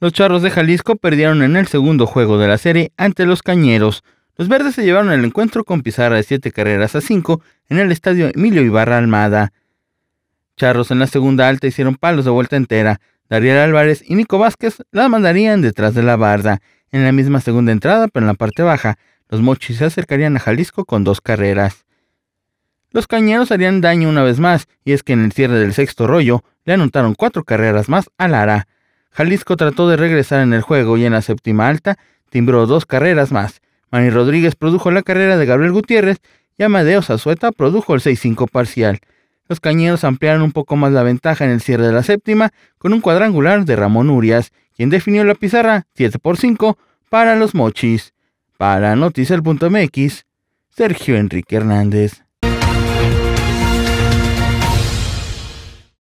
Los Charros de Jalisco perdieron en el segundo juego de la serie ante los Cañeros. Los verdes se llevaron el encuentro con pizarra de 7 carreras a 5 en el estadio Emilio Ibarra Almada. Charros en la segunda alta hicieron palos de vuelta entera. Dariel Álvarez y Nico Vázquez la mandarían detrás de la barda. En la misma segunda entrada, pero en la parte baja, los mochis se acercarían a Jalisco con dos carreras. Los cañeros harían daño una vez más, y es que en el cierre del sexto rollo le anotaron cuatro carreras más a Lara. Jalisco trató de regresar en el juego y en la séptima alta timbró dos carreras más. Manny Rodríguez produjo la carrera de Gabriel Gutiérrez y Amadeo Zazueta produjo el 6-5 parcial. Los cañeros ampliaron un poco más la ventaja en el cierre de la séptima con un cuadrangular de Ramón Urias, quien definió la pizarra 7 por 5 para los Mochis. Para Noticel.mx, Sergio Enrique Hernández.